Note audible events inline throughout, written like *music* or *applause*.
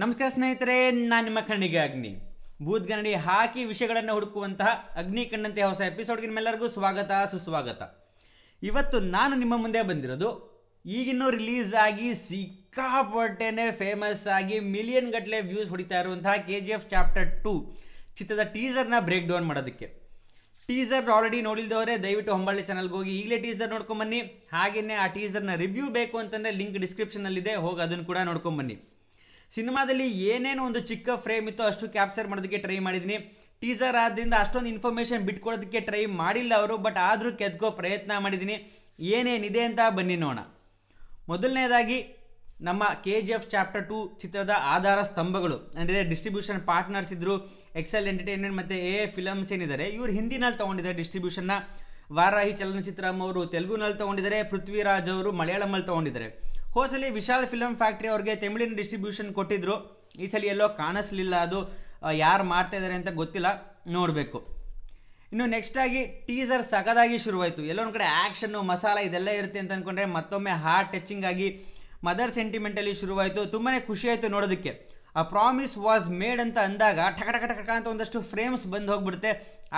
ನಮಸ್ಕಾರ ಸ್ನೇಹಿತರೆ ನಾನು ನಿಮ್ಮ ಕಣ್ಣಿಗೆ ಅಗ್ನಿ ಬೂದ್ಗನ್ನಡಿ ಹಾಕಿ ವಿಷಯಗಳನ್ನು ಹುಡುಕುವಂತಹ ಅಗ್ನಿ ಕಣ್ಣಂತೆ ಹೊಸ ಎಪಿಸೋಡ್ಗೆ ನಿಮ್ಮೆಲ್ಲರಿಗೂ ಸ್ವಾಗತ ಸುಸ್ವಾಗತ ಇವತ್ತು ನಾನು ನಿಮ್ಮ ಮುಂದೆ ಬಂದಿರೋದು ಈಗಿನ್ನೂ ರಿಲೀಸ್ ಆಗಿ ಸಿಕ್ಕಾಪಟ್ಟೆನೇ ಫೇಮಸ್ ಆಗಿ ಮಿಲಿಯನ್ ಗಟ್ಟಲೆ ವ್ಯೂಸ್ ಹೊಡಿತಾ ಇರುವಂತಹ K G F chapter two ಚಿತ್ರದ ಟೀಸರ್ನ ಬ್ರೇಕ್ ಡೌನ್ ಮಾಡೋದಕ್ಕೆ ಟೀಸರ್ ಆಲ್ರೆಡಿ ನೋಡಿಲ್ದವರೇ ದಯವಿಟ್ಟು ಹೊಂಬಳ್ಳಿ ಚಾನಲ್ಗೆ ಹೋಗಿ ಈಗಲೇ ಟೀಸರ್ ನೋಡ್ಕೊಂಬನ್ನಿ ಹಾಗೆಯೇ ಆ ಟೀಸರ್ನ ರಿವ್ಯೂ ಬೇಕು ಅಂತಂದರೆ ಲಿಂಕ್ ಡಿಸ್ಕ್ರಿಪ್ಷನಲ್ಲಿದೆ ಹೋಗಿ ಅದನ್ನು ಕೂಡ ಬನ್ನಿ ಸಿನಿಮಾದಲ್ಲಿ ಏನೇನು ಒಂದು ಚಿಕ್ಕ ಫ್ರೇಮ್ ಇತ್ತು ಅಷ್ಟು ಕ್ಯಾಪ್ಚರ್ ಮಾಡೋದಕ್ಕೆ ಟ್ರೈ ಮಾಡಿದ್ದೀನಿ ಟೀಸರ್ ಆದ್ದರಿಂದ ಅಷ್ಟೊಂದು ಇನ್ಫಾರ್ಮೇಷನ್ ಬಿಟ್ಕೊಡೋದಕ್ಕೆ ಟ್ರೈ ಮಾಡಿಲ್ಲ ಅವರು ಬಟ್ ಆದರೂ ಕೆದ್ಕೋ ಪ್ರಯತ್ನ ಮಾಡಿದ್ದೀನಿ ಏನೇನಿದೆ ಅಂತ ಬನ್ನಿ ನೋಡೋಣ ಮೊದಲನೇದಾಗಿ ನಮ್ಮ K G F chapter two ಚಿತ್ರದ ಆಧಾರ ಸ್ತಂಭಗಳು ಅಂದರೆ ಡಿಸ್ಟ್ರಿಬ್ಯೂಷನ್ ಪಾರ್ಟ್ನರ್ಸ್ ಇದ್ದರು ಎಕ್ಸೆಲ್ ಎಂಟರ್ಟೈನ್ಮೆಂಟ್ ಮತ್ತು ಎ ಫಿಲಮ್ಸ್ ಏನಿದ್ದಾರೆ ಇವರು ಹಿಂದಿನಲ್ಲಿ ತೊಗೊಂಡಿದ್ದಾರೆ ಡಿಸ್ಟ್ರಿಬ್ಯೂಷನ್ನ ವಾರಾಹಿ ಚಲನಚಿತ್ರ ಅವರು ತೆಲುಗುನಲ್ಲಿ ತೊಗೊಂಡಿದ್ದಾರೆ ಪೃಥ್ವಿರಾಜ್ ಅವರು ಮಲಯಾಳಮಲ್ಲಿ ತೊಗೊಂಡಿದ್ದಾರೆ ಹೋದ್ಸಲಿ ವಿಶಾಲ್ ಫಿಲಮ್ ಫ್ಯಾಕ್ಟ್ರಿ ಅವ್ರಿಗೆ ತಮಿಳಿನ ಡಿಸ್ಟ್ರಿಬ್ಯೂಷನ್ ಕೊಟ್ಟಿದ್ರು ಈ ಸಲ ಎಲ್ಲೋ ಕಾಣಿಸ್ಲಿಲ್ಲ ಅದು ಯಾರು ಮಾಡ್ತಾ ಇದ್ದಾರೆ ಅಂತ ಗೊತ್ತಿಲ್ಲ ನೋಡಬೇಕು ಇನ್ನು ನೆಕ್ಸ್ಟಾಗಿ ಟೀಸರ್ ಸಗದಾಗಿ ಶುರುವಾಯಿತು ಎಲ್ಲೊಂದು ಕಡೆ ಆ್ಯಕ್ಷನ್ನು ಮಸಾಲ ಇದೆಲ್ಲ ಇರುತ್ತೆ ಅಂತ ಅಂದ್ಕೊಂಡ್ರೆ ಮತ್ತೊಮ್ಮೆ ಹಾರ್ಟ್ ಟಚಿಂಗ್ ಆಗಿ ಮದರ್ ಸೆಂಟಿಮೆಂಟಲ್ಲಿ ಶುರುವಾಯಿತು ತುಂಬಾ ಖುಷಿ ನೋಡೋದಕ್ಕೆ ಆ ಪ್ರಾಮಿಸ್ ವಾಸ್ ಮೇಡ್ ಅಂತ ಅಂದಾಗ ಟಕ ಟಕ ಟಕ ಅಂತ ಒಂದಷ್ಟು ಫ್ರೇಮ್ಸ್ ಬಂದು ಹೋಗ್ಬಿಡುತ್ತೆ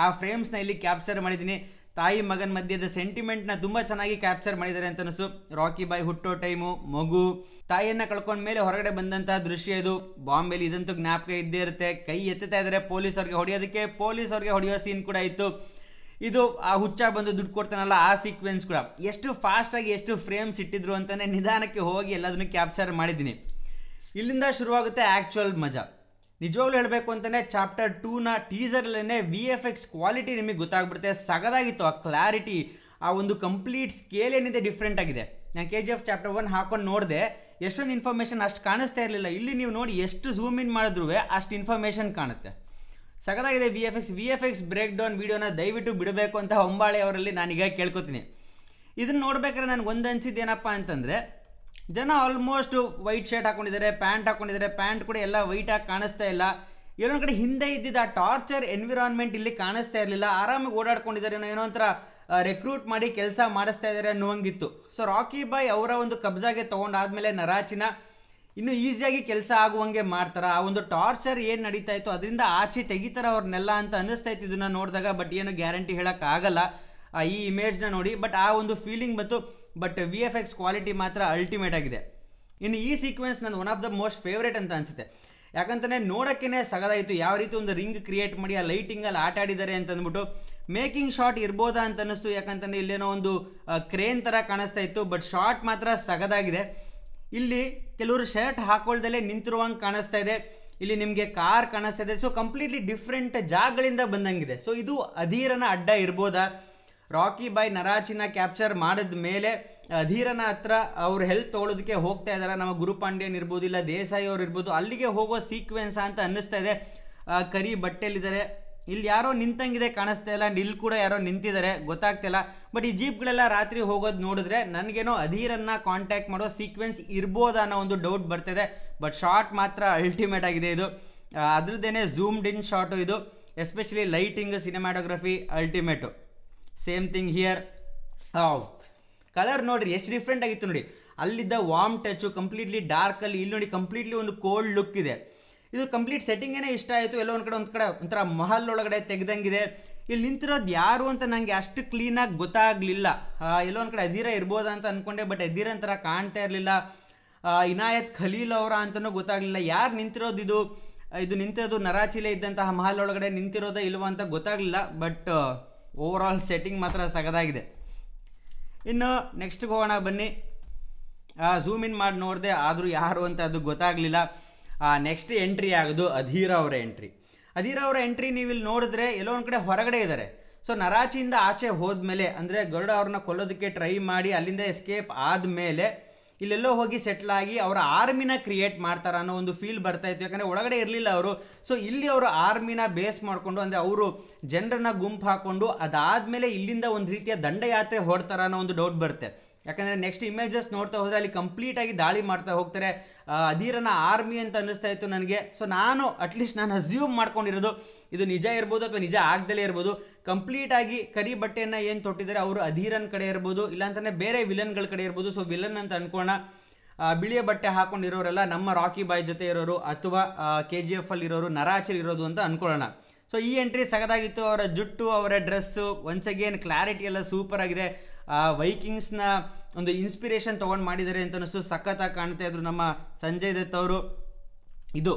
ಆ ಫ್ರೇಮ್ಸ್ನ ಇಲ್ಲಿ ಕ್ಯಾಪ್ಚರ್ ಮಾಡಿದ್ದೀನಿ ತಾಯಿ ಮಗನ ಮಧ್ಯದ ಸೆಂಟಿಮೆಂಟ್ನ ತುಂಬ ಚೆನ್ನಾಗಿ ಕ್ಯಾಪ್ಚರ್ ಮಾಡಿದ್ದಾರೆ ಅಂತ ಅನಿಸ್ತು ರಾಕಿ ಬಾಯ್ ಹುಟ್ಟೋ ಟೈಮು ಮಗು ತಾಯಿಯನ್ನು ಕಳ್ಕೊಂಡ ಮೇಲೆ ಹೊರಗಡೆ ಬಂದಂತಹ ದೃಶ್ಯ ಇದು ಬಾಂಬೆಲಿ ಇದಂತೂ ಜ್ಞಾಪಕ ಇದ್ದೇ ಇರುತ್ತೆ ಕೈ ಎತ್ತುತ್ತಾ ಇದ್ದಾರೆ ಪೊಲೀಸ್ ಅವ್ರಿಗೆ ಹೊಡೆಯೋದಕ್ಕೆ ಪೊಲೀಸ್ ಅವ್ರಿಗೆ ಹೊಡೆಯೋ ಸೀನ್ ಕೂಡ ಇತ್ತು ಇದು ಆ ಹುಚ್ಚ ಬಂದು ದುಡ್ಡು ಕೊಡ್ತಾನಲ್ಲ ಆ ಸೀಕ್ವೆನ್ಸ್ ಕೂಡ ಎಷ್ಟು ಫಾಸ್ಟಾಗಿ ಎಷ್ಟು ಫ್ರೇಮ್ಸ್ ಇಟ್ಟಿದ್ರು ಅಂತಲೇ ನಿಧಾನಕ್ಕೆ ಹೋಗಿ ಎಲ್ಲದನ್ನು ಕ್ಯಾಪ್ಚರ್ ಮಾಡಿದ್ದೀನಿ ಇಲ್ಲಿಂದ ಶುರುವಾಗುತ್ತೆ ಆ್ಯಕ್ಚುಯಲ್ ಮಜಾ ನಿಜವಾಗ್ಲೂ ಹೇಳಬೇಕು ಅಂತಲೇ ಚಾಪ್ಟರ್ ಟೂನ ಟೀಸರ್ಲೇ ವಿ ಎಫ್ ಎಕ್ಸ್ ಕ್ವಾಲಿಟಿ ನಿಮಗೆ ಗೊತ್ತಾಗ್ಬಿಡುತ್ತೆ ಸಗದಾಗಿತ್ತು ಆ ಕ್ಲಾರಿಟಿ ಆ ಒಂದು ಕಂಪ್ಲೀಟ್ ಸ್ಕೇಲ್ ಏನಿದೆ ಡಿಫ್ರೆಂಟ್ ಆಗಿದೆ ನಾನು K G F chapter one ಹಾಕೊಂಡು ನೋಡಿದೆ ಎಷ್ಟೊಂದು ಇನ್ಫಾರ್ಮೇಷನ್ ಅಷ್ಟು ಕಾಣಿಸ್ತಾ ಇರಲಿಲ್ಲ ಇಲ್ಲಿ ನೀವು ನೋಡಿ ಎಷ್ಟು ಝೂಮ್ ಇನ್ ಮಾಡಿದ್ರು ಅಷ್ಟು ಇನ್ಫಾರ್ಮೇಷನ್ ಕಾಣುತ್ತೆ ಸಗದಾಗಿದೆ V F X V F X break down ವೀಡಿಯೋನ ದಯವಿಟ್ಟು ಬಿಡಬೇಕು ಅಂತ ಹೊಂಬಾಳೆ ಅವರಲ್ಲಿ ನಾನೀಗ ಕೇಳ್ಕೊತೀನಿ ಇದನ್ನು ನೋಡ್ಬೇಕಾದ್ರೆ ನನಗೆ ಒಂದು ಅನಿಸಿದ್ದೇನಪ್ಪ ಏನಪ್ಪ ಅಂತಂದರೆ ಜನ ಆಲ್ಮೋಸ್ಟ್ ವೈಟ್ ಶರ್ಟ್ ಹಾಕೊಂಡಿದ್ದಾರೆ ಪ್ಯಾಂಟ್ ಹಾಕೊಂಡಿದ್ದಾರೆ ಪ್ಯಾಂಟ್ ಕೂಡ ಎಲ್ಲ ವೈಟ್ ಆಗಿ ಕಾಣಿಸ್ತಾ ಇಲ್ಲ ಒಂದು ಕಡೆ ಹಿಂದೆ ಇದ್ದಿದ್ದ ಟಾರ್ಚರ್ ಎನ್ವಿರಾನ್ಮೆಂಟ್ ಇಲ್ಲಿ ಕಾಣಿಸ್ತಾ ಇರಲಿಲ್ಲ ಆರಾಮಾಗಿ ಓಡಾಡ್ಕೊಂಡಿದ್ದಾರೆ ಏನೋ ಏನೋ ಒಂಥರ ರೆಕ್ರೂಟ್ ಮಾಡಿ ಕೆಲಸ ಮಾಡಿಸ್ತಾ ಇದ್ದಾರೆ ಅನ್ನುವಂಗಿತ್ತು ಸೊ ರಾಕಿ ಬಾಯ್ ಅವರ ಒಂದು ಕಬ್ಜಾಗೆ ತೊಗೊಂಡಾದ್ಮೇಲೆ ನರಾಚಿನ ಇನ್ನೂ ಈಸಿಯಾಗಿ ಕೆಲಸ ಆಗುವಂಗೆ ಮಾಡ್ತಾರೆ ಆ ಒಂದು ಟಾರ್ಚರ್ ಏನು ನಡೀತಾ ಇತ್ತು ಅದರಿಂದ ಆಚೆ ತೆಗಿತಾರೆ ಅವ್ರನ್ನೆಲ್ಲ ಅಂತ ಅನ್ನಿಸ್ತಾ ಇತ್ತು ಇದನ್ನ ನೋಡಿದಾಗ ಬಟ್ ಏನು ಗ್ಯಾರಂಟಿ ಹೇಳೋಕ್ಕಾಗಲ್ಲ ಈ ಇಮೇಜ್ನ ನೋಡಿ ಬಟ್ ಆ ಒಂದು ಫೀಲಿಂಗ್ ಮತ್ತು but V F X quality ಮಾತ್ರ ಅಲ್ಟಿಮೇಟ್ ಆಗಿದೆ ಇನ್ನು ಈ ಸೀಕ್ವೆನ್ಸ್ ನನ್ನ one of the most favourite ಅಂತ ಅನಿಸುತ್ತೆ ಯಾಕಂತಾನೆ ನೋಡೋಕ್ಕೇ ಸಗದಾಯಿತು ಯಾವ ರೀತಿ ಒಂದು ರಿಂಗ್ ಕ್ರಿಯೇಟ್ ಮಾಡಿ ಆ ಲೈಟಿಂಗಲ್ಲಿ ಆಟ ಆಡಿದ್ದಾರೆ ಅಂತ ಅಂದ್ಬಿಟ್ಟು ಮೇಕಿಂಗ್ ಶಾಟ್ ಇರ್ಬೋದಾ ಅಂತ ಅನ್ನಿಸ್ತು ಯಾಕಂತಂದರೆ ಇಲ್ಲೇನೋ ಒಂದು ಕ್ರೇನ್ ಥರ ಕಾಣಿಸ್ತಾ ಇತ್ತು ಬಟ್ ಶಾಟ್ ಮಾತ್ರ ಸಗದಾಗಿದೆ ಇಲ್ಲಿ ಕೆಲವರು ಶರ್ಟ್ ಹಾಕೊಳ್ದಲ್ಲೇ ನಿಂತಿರುವಂಗೆ ಕಾಣಿಸ್ತಾ ಇದೆ ಇಲ್ಲಿ ನಿಮಗೆ ಕಾರ್ ಕಾಣಿಸ್ತಾ ಇದೆ ಸೊ ಕಂಪ್ಲೀಟ್ಲಿ ಡಿಫ್ರೆಂಟ್ ಜಾಗಗಳಿಂದ ಬಂದಂಗಿದೆ ಸೊ ಇದು ಅಧೀರನ ಅಡ್ಡ ಇರ್ಬೋದಾ ರಾಕಿ ಬೈ ನರಾಚಿನ ಕ್ಯಾಪ್ಚರ್ ಮಾಡಿದ ಮೇಲೆ ಅಧೀರನ ಹತ್ರ ಅವ್ರು ಹೆಲ್ಪ್ ತೊಗೊಳೋದಕ್ಕೆ ಹೋಗ್ತಾ ಇದ್ದಾರೆ ನಮ್ಮ ಗುರುಪಾಂಡ್ಯನ್ ಇರ್ಬೋದು ಇಲ್ಲ ದೇಸಾಯಿ ಅವ್ರು ಇರ್ಬೋದು ಅಲ್ಲಿಗೆ ಹೋಗೋ ಸೀಕ್ವೆನ್ಸ್ ಅಂತ ಅನ್ನಿಸ್ತಾ ಇದೆ ಕರಿ ಬಟ್ಟೆಲಿದ್ದಾರೆ ಇಲ್ಲಿ ಯಾರೋ ನಿಂತಂಗಿದೆ ಕಾಣಿಸ್ತಾ ಇಲ್ಲ ಅಂಡ್ ಇಲ್ಲಿ ಕೂಡ ಯಾರೋ ನಿಂತಿದ್ದಾರೆ ಗೊತ್ತಾಗ್ತಿಲ್ಲ ಬಟ್ ಈ ಜೀಪ್ಗಳೆಲ್ಲ ರಾತ್ರಿ ಹೋಗೋದು ನೋಡಿದ್ರೆ ನನಗೇನೋ ಅಧೀರನ್ನು ಕಾಂಟ್ಯಾಕ್ಟ್ ಮಾಡೋ ಸೀಕ್ವೆನ್ಸ್ ಇರ್ಬೋದು ಅನ್ನೋ ಒಂದು ಡೌಟ್ ಬರ್ತಿದೆ ಬಟ್ ಶಾರ್ಟ್ ಮಾತ್ರ ಅಲ್ಟಿಮೇಟ್ ಆಗಿದೆ ಇದು ಅದ್ರದ್ದೇನೆ ಝೂಮ್ಡ್ ಇನ್ ಶಾರ್ಟು ಇದು especially lighting cinematography ultimate same thing here colour ನೋಡಿರಿ ಎಷ್ಟು ಡಿಫ್ರೆಂಟ್ ಆಗಿತ್ತು ನೋಡಿ ಅಲ್ಲಿದ್ದ ವಾಮ್ ಟಚ್ ಕಂಪ್ಲೀಟ್ಲಿ ಡಾರ್ಕಲ್ಲಿ ಇಲ್ಲಿ ನೋಡಿ ಕಂಪ್ಲೀಟ್ಲಿ ಒಂದು ಕೋಲ್ಡ್ ಲುಕ್ ಇದೆ ಇದು ಕಂಪ್ಲೀಟ್ ಸೆಟ್ಟಿಂಗೇನೆ ಇಷ್ಟ ಆಯಿತು ಎಲ್ಲೋ ಒಂದು ಕಡೆ ಒಂದು ಕಡೆ ಒಂಥರ ಮಹಲ್ ಒಳಗಡೆ ತೆಗ್ದಂಗಿದೆ ಇಲ್ಲಿ ನಿಂತಿರೋದು ಯಾರು ಅಂತ ನನಗೆ ಅಷ್ಟು ಕ್ಲೀನಾಗಿ ಗೊತ್ತಾಗಲಿಲ್ಲ ಎಲ್ಲೋ ಒಂದು ಕಡೆ ಅಧೀರ ಇರ್ಬೋದಾ ಅಂತ ಅಂದ್ಕೊಂಡೆ ಬಟ್ ಅಧೀರ ಒಂಥರ ಕಾಣ್ತಾ ಇರಲಿಲ್ಲ ಇನಾಯತ್ ಖಲೀಲ್ ಅವರ ಅಂತಲೂ ಗೊತ್ತಾಗಲಿಲ್ಲ ಯಾರು ನಿಂತಿರೋದು ಇದು ಇದು ನಿಂತಿರೋದು ನರಾಚಿಲೆ ಇದ್ದಂತಹ ಮಹಲ್ ಒಳಗಡೆ ನಿಂತಿರೋದೇ ಇಲ್ವೋ ಅಂತ ಗೊತ್ತಾಗಲಿಲ್ಲ ಬಟ್ ಓವರ್ ಆಲ್ ಸೆಟ್ಟಿಂಗ್ ಮಾತ್ರ ಸಗದಾಗಿದೆ ಇನ್ನು ನೆಕ್ಸ್ಟ್ಗೆ ಹೋಗೋಣ ಬನ್ನಿ ಝೂಮ್ ಇನ್ ಮಾಡಿ ನೋಡಿದೆ ಆದರೂ ಯಾರು ಅಂತ ಅದು ಗೊತ್ತಾಗಲಿಲ್ಲ ನೆಕ್ಸ್ಟ್ ಎಂಟ್ರಿ ಆಗೋದು ಅಧೀರ ಅವರ ಎಂಟ್ರಿ ಅಧೀರ ಅವರ ಎಂಟ್ರಿ ನೀವು ಇಲ್ಲಿ ನೋಡಿದ್ರೆ ಎಲ್ಲೋ ಒಂದು ಕಡೆ ಹೊರಗಡೆ ಇದ್ದಾರೆ ಸೊ ನರಾಚಿಯಿಂದ ಆಚೆ ಮೇಲೆ ಅಂದರೆ ಗರುಡ ಅವ್ರನ್ನ ಕೊಲ್ಲೋದಕ್ಕೆ ಟ್ರೈ ಮಾಡಿ ಅಲ್ಲಿಂದ ಎಸ್ಕೇಪ್ ಆದಮೇಲೆ ಇಲ್ಲೆಲ್ಲೋ ಹೋಗಿ ಸೆಟ್ಲ್ ಆಗಿ ಅವರ ಆರ್ಮಿನ ಕ್ರಿಯೇಟ್ ಮಾಡ್ತಾರ ಅನ್ನೋ ಒಂದು ಫೀಲ್ ಬರ್ತಾ ಇತ್ತು ಯಾಕಂದರೆ ಒಳಗಡೆ ಇರಲಿಲ್ಲ ಅವರು ಸೊ ಇಲ್ಲಿ ಅವರು ಆರ್ಮಿನ ಬೇಸ್ ಮಾಡಿಕೊಂಡು ಅಂದರೆ ಅವರು ಜನರನ್ನ ಗುಂಪು ಹಾಕ್ಕೊಂಡು ಅದಾದಮೇಲೆ ಇಲ್ಲಿಂದ ಒಂದು ರೀತಿಯ ದಂಡಯಾತ್ರೆ ಹೊಡ್ತಾರ ಅನ್ನೋ ಒಂದು ಡೌಟ್ ಬರುತ್ತೆ ಯಾಕಂದರೆ ನೆಕ್ಸ್ಟ್ ಇಮೇಜಸ್ ನೋಡ್ತಾ ಹೋದರೆ ಅಲ್ಲಿ ಕಂಪ್ಲೀಟಾಗಿ ದಾಳಿ ಮಾಡ್ತಾ ಹೋಗ್ತಾರೆ ಅಧೀರನ ಆರ್ಮಿ ಅಂತ ಅನ್ನಿಸ್ತಾ ಇತ್ತು ನನಗೆ ಸೊ ನಾನು ಅಟ್ಲೀಸ್ಟ್ ನಾನು ಅಸ್ಯೂಮ್ ಮಾಡ್ಕೊಂಡಿರೋದು ಇದು ನಿಜ ಇರ್ಬೋದು ಅಥವಾ ನಿಜ ಆಗ್ದಲೇ ಇರ್ಬೋದು ಕಂಪ್ಲೀಟಾಗಿ ಕರಿ ಬಟ್ಟೆಯನ್ನು ಏನು ತೊಟ್ಟಿದ್ದಾರೆ ಅವರು ಅಧೀರನ್ ಕಡೆ ಇರ್ಬೋದು ಇಲ್ಲಾಂತಲೇ ಬೇರೆ ವಿಲನ್ಗಳ ಕಡೆ ಇರ್ಬೋದು ಸೊ ವಿಲನ್ ಅಂತ ಅಂದ್ಕೋಣ ಬಿಳಿಯ ಬಟ್ಟೆ ಹಾಕೊಂಡಿರೋರೆಲ್ಲ ನಮ್ಮ ರಾಕಿ ಬಾಯ್ ಜೊತೆ ಇರೋರು ಅಥವಾ ಕೆ ಜಿ ಎಫ್ ಅಲ್ಲಿ ಇರೋರು ನರಾಚಲ್ ಇರೋದು ಅಂತ ಅನ್ಕೊಳ್ಳೋಣ ಸೊ ಈ ಎಂಟ್ರಿ ಸಗದಾಗಿತ್ತು ಅವರ ಜುಟ್ಟು ಅವರ ಡ್ರೆಸ್ಸು ಒನ್ಸ್ ಅಗೇನ್ ಕ್ಲಾರಿಟಿ ಎಲ್ಲ ಸೂಪರ್ ಆಗಿದೆ ಆ ವೈಕಿಂಗ್ಸ್ನ ಒಂದು ಇನ್ಸ್ಪಿರೇಷನ್ ತೊಗೊಂಡು ಮಾಡಿದ್ದಾರೆ ಅಂತ ಅನ್ನಿಸ್ತು ಸಖತ್ತಾಗಿ ಕಾಣ್ತಾ ಇದ್ರು ನಮ್ಮ ಸಂಜಯ್ ದತ್ ಅವರು ಇದು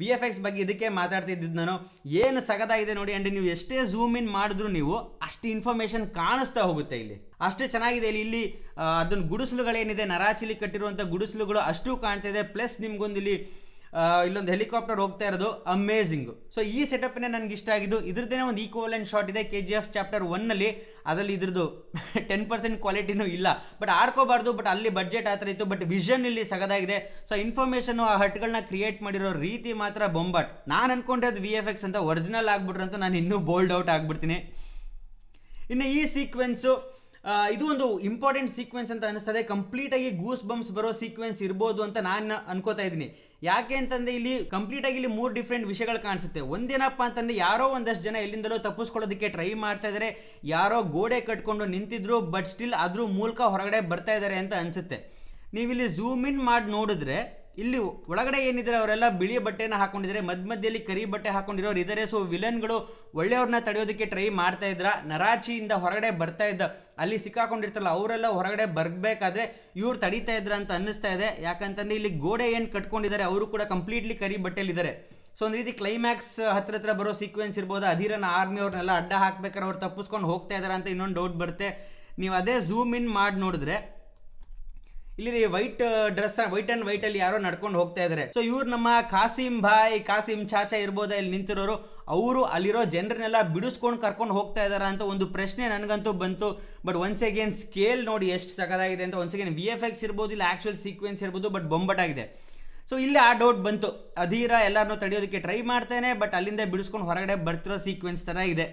ವಿ ಎಫ್ ಎಕ್ಸ್ ಬಗ್ಗೆ ಇದಕ್ಕೆ ಮಾತಾಡ್ತಿದ್ದಿದ್ದು ನಾನು ಏನು ಸಗದಾಗಿದೆ ನೋಡಿ ಅಂಡ್ ನೀವು ಎಷ್ಟೇ ಝೂಮ್ ಇನ್ ಮಾಡಿದ್ರು ನೀವು ಅಷ್ಟು ಇನ್ಫಾರ್ಮೇಷನ್ ಕಾಣಿಸ್ತಾ ಹೋಗುತ್ತೆ ಇಲ್ಲಿ ಅಷ್ಟೇ ಚೆನ್ನಾಗಿದೆ ಇಲ್ಲಿ ಇಲ್ಲಿ ಅದನ್ನು ಗುಡಿಸಲುಗಳೇನಿದೆ ನರಾಚಿಲಿ ಕಟ್ಟಿರುವಂಥ ಗುಡಿಸಲುಗಳು ಅಷ್ಟು ಕಾಣ್ತಾ ಇದೆ ಪ್ಲಸ್ ನಿಮ್ಗೊಂದು ಇಲ್ಲಿ ಇಲ್ಲೊಂದು ಹೆಲಿಕಾಪ್ಟರ್ ಹೋಗ್ತಾ ಇರೋದು ಅಮೇಝಿಂಗು ಸೊ ಈ ಸೆಟಪ್ನೇ ನನಗೆ ಇಷ್ಟ ಆಗಿದ್ದು ಇದ್ರದ್ದೇ ಒಂದು ಈಕ್ವಲೆಂಟ್ ಶಾಟ್ ಇದೆ ಕೆ ಜಿ ಎಫ್ ಚಾಪ್ಟರ್ ಒನ್ನಲ್ಲಿ ಅದರಲ್ಲಿ ಇದ್ರದ್ದು ಟೆನ್ ಪರ್ಸೆಂಟ್ ಕ್ವಾಲಿಟಿನೂ ಇಲ್ಲ ಬಟ್ ಆಡ್ಕೋಬಾರ್ದು ಬಟ್ ಅಲ್ಲಿ ಬಜೆಟ್ ಆ ಥರ ಇತ್ತು ಬಟ್ ವಿಷನ್ ಇಲ್ಲಿ ಸಗದಾಗಿದೆ ಸೊ ಇನ್ಫಾರ್ಮೇಷನ್ ಆ ಹಟ್ಗಳನ್ನ ಕ್ರಿಯೇಟ್ ಮಾಡಿರೋ ರೀತಿ ಮಾತ್ರ ಬೊಂಬಾಟ್ ನಾನು ಅನ್ಕೊಂಡಿರೋದು ವಿ ಎಫ್ ಎಕ್ಸ್ ಅಂತ ಒರಿಜಿನಲ್ ಅಂತ ನಾನು ಇನ್ನೂ ಬೋಲ್ಡ್ ಔಟ್ ಆಗಿಬಿಡ್ತೀನಿ ಇನ್ನು ಈ ಸೀಕ್ವೆನ್ಸು ಇದು ಒಂದು ಇಂಪಾರ್ಟೆಂಟ್ ಸೀಕ್ವೆನ್ಸ್ ಅಂತ ಅನಿಸ್ತದೆ ಕಂಪ್ಲೀಟಾಗಿ ಗೂಸ್ ಬಂಪ್ಸ್ ಬರೋ ಸೀಕ್ವೆನ್ಸ್ ಇರ್ಬೋದು ಅಂತ ನಾನು ಅನ್ಕೋತಾ ಇದ್ದೀನಿ ಯಾಕೆ ಅಂತಂದರೆ ಇಲ್ಲಿ ಕಂಪ್ಲೀಟಾಗಿ ಇಲ್ಲಿ ಮೂರು ಡಿಫ್ರೆಂಟ್ ವಿಷಯಗಳು ಕಾಣಿಸುತ್ತೆ ಒಂದೇನಪ್ಪ ಅಂತಂದರೆ ಯಾರೋ ಒಂದಷ್ಟು ಜನ ಎಲ್ಲಿಂದಲೋ ತಪ್ಪಿಸ್ಕೊಳ್ಳೋದಕ್ಕೆ ಟ್ರೈ ಮಾಡ್ತಾ ಇದ್ದಾರೆ ಯಾರೋ ಗೋಡೆ ಕಟ್ಕೊಂಡು ನಿಂತಿದ್ರು ಬಟ್ ಸ್ಟಿಲ್ ಅದ್ರ ಮೂಲಕ ಹೊರಗಡೆ ಬರ್ತಾ ಇದ್ದಾರೆ ಅಂತ ಅನಿಸುತ್ತೆ ನೀವಿಲ್ಲಿ ಝೂಮ್ ಇನ್ ಮಾಡಿ ನೋಡಿದ್ರೆ ಇಲ್ಲಿ ಒಳಗಡೆ ಏನಿದ್ದಾರೆ ಅವರೆಲ್ಲ ಬಿಳಿ ಬಟ್ಟೆನ ಹಾಕೊಂಡಿದ್ದಾರೆ ಮಧ್ಯ ಮಧ್ಯದಲ್ಲಿ ಕರಿ ಬಟ್ಟೆ ಹಾಕೊಂಡಿರೋರು ಇದ್ದಾರೆ ಸೊ ವಿಲನ್ಗಳು ಒಳ್ಳೆಯವ್ರನ್ನ ತಡೆಯೋದಕ್ಕೆ ಟ್ರೈ ಮಾಡ್ತಾ ಇದ್ರ ನರಾಚಿಯಿಂದ ಹೊರಗಡೆ ಬರ್ತಾ ಇದ್ದ ಅಲ್ಲಿ ಸಿಕ್ಕಾಕೊಂಡಿರ್ತಾರಲ್ಲ ಅವರೆಲ್ಲ ಹೊರಗಡೆ ಬರಬೇಕಾದ್ರೆ ಇವ್ರು ತಡೀತಾ ಇದ್ರ ಅಂತ ಅನ್ನಿಸ್ತಾ ಇದೆ ಯಾಕಂತಂದ್ರೆ ಇಲ್ಲಿ ಗೋಡೆ ಏನು ಕಟ್ಕೊಂಡಿದ್ದಾರೆ ಅವರು ಕೂಡ ಕಂಪ್ಲೀಟ್ಲಿ ಕರಿ ಇದ್ದಾರೆ ಸೊ ಒಂದು ರೀತಿ ಕ್ಲೈಮ್ಯಾಕ್ಸ್ ಹತ್ರ ಹತ್ರ ಬರೋ ಸೀಕ್ವೆನ್ಸ್ ಇರ್ಬೋದು ಅಧೀರನ ಆರ್ಮಿ ಅವ್ರನ್ನೆಲ್ಲ ಅಡ್ಡ ಹಾಕ್ಬೇಕಾದ್ರೆ ಅವ್ರು ತಪ್ಪಿಸ್ಕೊಂಡು ಹೋಗ್ತಾ ಇದಾರೆ ಅಂತ ಇನ್ನೊಂದು ಡೌಟ್ ಬರುತ್ತೆ ನೀವು ಅದೇ ಝೂಮ್ ಇನ್ ಮಾಡಿ ನೋಡಿದ್ರೆ ಇಲ್ಲಿ white dress white and white ಅಲ್ಲಿ ಯಾರೋ ನಡ್ಕೊಂಡು ಹೋಗ್ತಾ ಇದಾರೆ ಸೊ ಇವ್ರು ನಮ್ಮ ಕಾಸಿಂ ಭಾಯ್ ಕಾಸಿಂ ಚಾಚಾ ಇರ್ಬೋದ ಇಲ್ಲಿ ನಿಂತಿರೋರು ಅವರು ಅಲ್ಲಿರೋ ಜನರನ್ನೆಲ್ಲ ಬಿಡಿಸ್ಕೊಂಡು ಕರ್ಕೊಂಡು ಹೋಗ್ತಾ ಇದಾರ ಅಂತ ಒಂದು ಪ್ರಶ್ನೆ ನನಗಂತೂ ಬಂತು ಬಟ್ ಒನ್ಸ್ ಅಗೇನ್ ಸ್ಕೇಲ್ ನೋಡಿ ಎಷ್ಟು ಸಕದಾಗಿದೆ ಅಂತ once again V F X ಇರ್ಬೋದು ಇಲ್ಲ ಆ್ಯಕ್ಚುಯಲ್ ಸೀಕ್ವೆನ್ಸ್ ಇರ್ಬೋದು ಬಟ್ ಆಗಿದೆ ಸೊ ಇಲ್ಲಿ ಆ ಡೌಟ್ ಬಂತು ಅಧೀರ ಎಲ್ಲರನ್ನೂ ತಡೆಯೋದಕ್ಕೆ ಟ್ರೈ ಮಾಡ್ತೇನೆ ಬಟ್ ಅಲ್ಲಿಂದ ಬಿಡಿಸ್ಕೊಂಡು ಹೊರಗಡೆ ಬರ್ತಿರೋ ಸೀಕ್ವೆನ್ಸ್ ಥರ ಇದೆ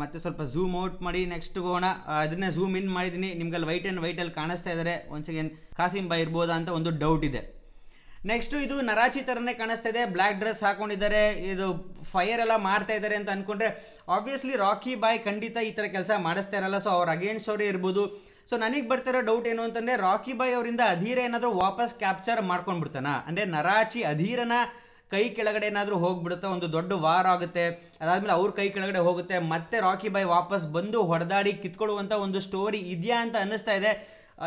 ಮತ್ತು ಸ್ವಲ್ಪ ಝೂಮ್ ಔಟ್ ಮಾಡಿ ನೆಕ್ಸ್ಟ್ ಹೋಗೋಣ ಅದನ್ನೇ ಝೂಮ್ ಇನ್ ಮಾಡಿದ್ದೀನಿ ನಿಮ್ಗಲ್ಲಿ ವೈಟ್ ಆ್ಯಂಡ್ ವೈಟಲ್ಲಿ ಕಾಣಿಸ್ತಾ ಇದ್ದಾರೆ ಒನ್ಸ್ ಅಗೇನ್ ಕಾಸಿಂ ಬಾಯ್ ಇರ್ಬೋದಾ ಅಂತ ಒಂದು ಡೌಟ್ ಇದೆ ನೆಕ್ಸ್ಟು ಇದು ನರಾಚಿ ಥರನೇ ಕಾಣಿಸ್ತಾ ಇದೆ ಬ್ಲ್ಯಾಕ್ ಡ್ರೆಸ್ ಹಾಕೊಂಡಿದ್ದಾರೆ ಇದು ಫೈರ್ ಎಲ್ಲ ಮಾಡ್ತಾ ಇದ್ದಾರೆ ಅಂತ ಅಂದ್ಕೊಂಡ್ರೆ ಆಬ್ವಿಯಸ್ಲಿ ರಾಕಿ ಬಾಯ್ ಖಂಡಿತ ಈ ಥರ ಕೆಲಸ ಮಾಡಿಸ್ತಾ ಇರಲ್ಲ ಸೊ ಅವ್ರ ಅಗೇನ್ಸ್ಟ್ ಅವರೇ ಇರ್ಬೋದು ಸೊ ನನಗೆ ಬರ್ತಿರೋ ಡೌಟ್ ಏನು ಅಂತಂದರೆ ರಾಕಿ ಬಾಯ್ ಅವರಿಂದ ಅಧೀರ ಏನಾದರೂ ವಾಪಸ್ ಕ್ಯಾಪ್ಚರ್ ಮಾಡ್ಕೊಂಡ್ಬಿಡ್ತಾನ ಅಂದರೆ ನರಾಚಿ ಅಧೀರನ ಕೈ ಕೆಳಗಡೆ ಏನಾದರೂ ಹೋಗ್ಬಿಡುತ್ತೆ ಒಂದು ದೊಡ್ಡ ವಾರ್ ಆಗುತ್ತೆ ಅದಾದಮೇಲೆ ಅವ್ರ ಕೈ ಕೆಳಗಡೆ ಹೋಗುತ್ತೆ ಮತ್ತೆ ರಾಕಿ ಬಾಯ್ ವಾಪಸ್ ಬಂದು ಹೊಡೆದಾಡಿ ಕಿತ್ಕೊಳ್ಳುವಂಥ ಒಂದು ಸ್ಟೋರಿ ಇದೆಯಾ ಅಂತ ಅನ್ನಿಸ್ತಾ ಇದೆ